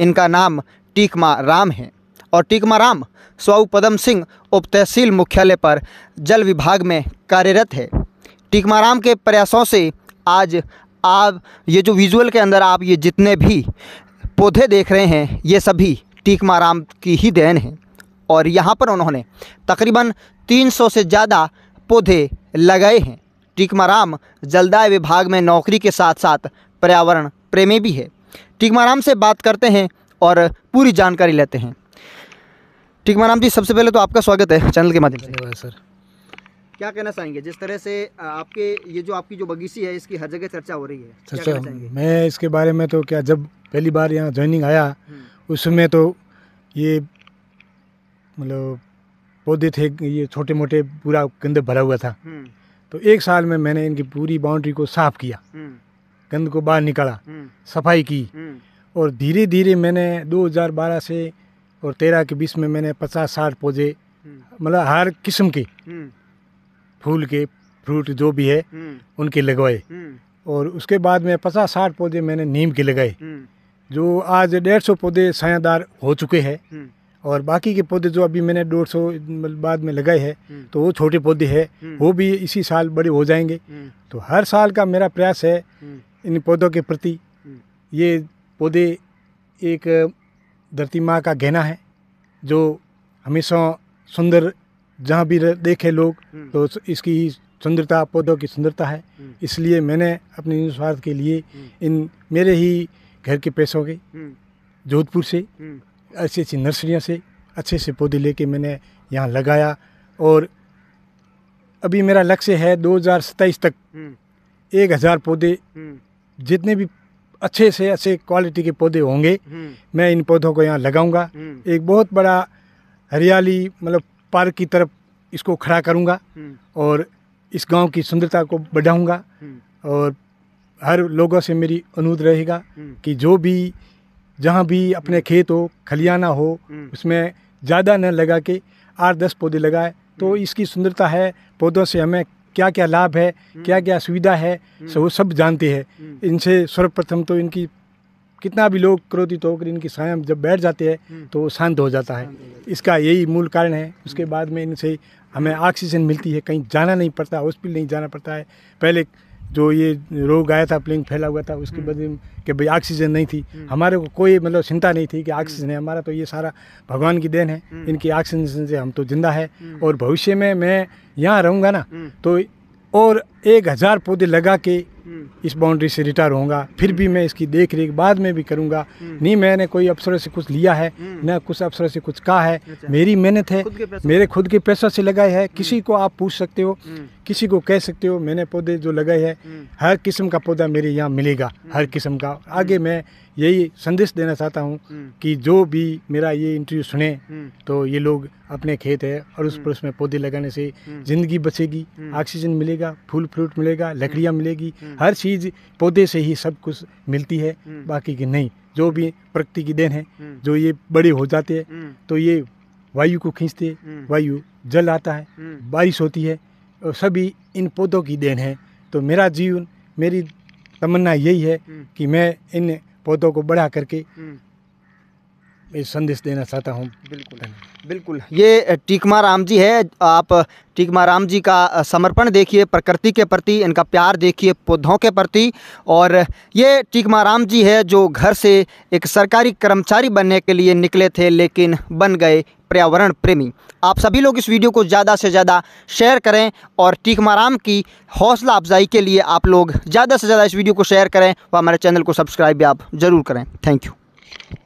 इनका नाम टीकमा राम है और टीकमा राम स्वाऊ पदम सिंह उप तहसील मुख्यालय पर जल विभाग में कार्यरत है टीकमा राम के प्रयासों से आज आप ये जो विजुअल के अंदर आप ये जितने भी पौधे देख रहे हैं ये सभी टीकमा राम की ही देन है और यहाँ पर उन्होंने तकरीबन 300 से ज़्यादा पौधे लगाए हैं टीकमा राम जलदाय विभाग में नौकरी के साथ साथ पर्यावरण प्रेमी भी है टिकमाराम से बात करते हैं और पूरी जानकारी लेते हैं टिकमाराम जी सबसे पहले तो आपका स्वागत है चैनल के माध्यम से सर क्या कहना चाहेंगे जिस तरह से आपके ये जो आपकी जो बगीची है इसकी हर जगह चर्चा हो रही है चर्चा मैं इसके बारे में तो क्या जब पहली बार यहाँ ज्वाइनिंग आया हम्म। उसमें तो ये मतलब पौधे थे ये छोटे मोटे पूरा गंदे भरा हुआ था हम्म। तो एक साल में मैंने इनकी पूरी बाउंड्री को साफ किया हम्म। गंद को बाहर निकाला हम्म। सफाई की हम्म। और धीरे धीरे मैंने 2012 से और 13 के बीच में मैंने 50 साठ पौधे हम्म। मतलब हर किस्म के फूल के फ्रूट जो भी है उनके लगवाए और उसके बाद में पचास साठ पौधे मैंने नीम के लगाए जो आज डेढ़ सौ पौधे सायादार हो चुके हैं और बाकी के पौधे जो अभी मैंने डेढ़ सौ मतलब बाद में लगाए हैं तो वो छोटे पौधे हैं वो भी इसी साल बड़े हो जाएंगे तो हर साल का मेरा प्रयास है इन पौधों के प्रति हम्म। ये पौधे एक धरती माँ का गहना है जो हमेशा सुंदर जहाँ भी देखे लोग हम्म। तो इसकी सुंदरता पौधों की सुंदरता है हम्म। इसलिए मैंने अपने स्वार्थ के लिए इन मेरे ही घर के पैसों के जोधपुर से अच्छी अच्छी नर्सरियों से अच्छे से पौधे लेके मैंने यहाँ लगाया और अभी मेरा लक्ष्य है दो तक एक हज़ार पौधे जितने भी अच्छे से अच्छे क्वालिटी के पौधे होंगे हम्म। मैं इन पौधों को यहाँ लगाऊंगा हम्म। एक बहुत बड़ा हरियाली मतलब पार्क की तरफ इसको खड़ा करूंगा हम्म। और इस गांव की सुंदरता को बढ़ाऊंगा और हर लोगों से मेरी अनुरोध रहेगा कि जो भी जहाँ भी अपने खेत हो खलियाना हो उसमें ज़्यादा न लगा के आठ दस पौधे लगाए तो इसकी सुंदरता है पौधों से हमें क्या क्या लाभ है हम्म। क्या क्या सुविधा है हम्म। सो वो सब जानते हैं हम्म। इनसे सर्वप्रथम तो इनकी कितना भी लोग क्रोधित होकर इनकी साया जब बैठ जाते हैं तो वो शांत हो जाता है इसका यही मूल कारण है उसके बाद में इनसे हमें ऑक्सीजन मिलती है कहीं जाना नहीं पड़ता हॉस्पिटल नहीं जाना पड़ता है पहले जो ये रोग आया था प्लिंग फैला हुआ था उसके हम्म। बाद कि भाई ऑक्सीजन नहीं थी हम्म। हमारे को कोई मतलब चिंता नहीं थी कि हम्म। ऑक्सीजन है हमारा तो ये सारा भगवान की देन है इनकी ऑक्सीजन से हम तो ज़िंदा है और भविष्य में मैं यहाँ रहूँगा ना तो और एक हज़ार पौधे लगा के हम्म। इस बाउंड्री से रिटायर होऊंगा फिर भी हम्म। मैं इसकी देख रेख बाद में भी करूंगा हम्म। नहीं मैंने कोई अफसरों से कुछ लिया है न कुछ अफसरों से कुछ कहा है अच्छा। मेरी मेहनत है मेरे खुद के पैसों से लगाए है किसी को आप पूछ सकते हो किसी को कह सकते हो मैंने पौधे जो लगाए हैं हर किस्म का पौधा मेरे यहाँ मिलेगा हर किस्म का आगे मैं यही संदेश देना चाहता हूँ कि जो भी मेरा ये इंटरव्यू सुने तो ये लोग अपने खेत है और उस पर उसमें पौधे लगाने से ज़िंदगी बचेगी ऑक्सीजन मिलेगा फूल फ्रूट मिलेगा लकड़ियाँ मिलेगी हम्म। हर चीज़ पौधे से ही सब कुछ मिलती है हम्म। बाकी की नहीं जो भी प्रकृति की देन है हम्म। जो ये बड़े हो जाते हैं तो ये वायु को खींचते वायु जल आता है बारिश होती है और सभी इन पौधों की देन है तो मेरा जीवन मेरी तमन्ना यही है कि मैं इन पौधों को बढ़ा करके संदेश देना चाहता हूँ बिल्कुल बिल्कुल ये टीकमा राम जी है आप टीकमा राम जी का समर्पण देखिए प्रकृति के प्रति इनका प्यार देखिए पौधों के प्रति और ये टीकमा राम जी है जो घर से एक सरकारी कर्मचारी बनने के लिए निकले थे लेकिन बन गए पर्यावरण प्रेमी आप सभी लोग इस वीडियो को ज़्यादा से ज़्यादा शेयर करें और टीकमा राम की हौसला अफजाई के लिए आप लोग ज़्यादा से ज़्यादा इस वीडियो को शेयर करें व हमारे चैनल को सब्सक्राइब भी आप ज़रूर करें थैंक यू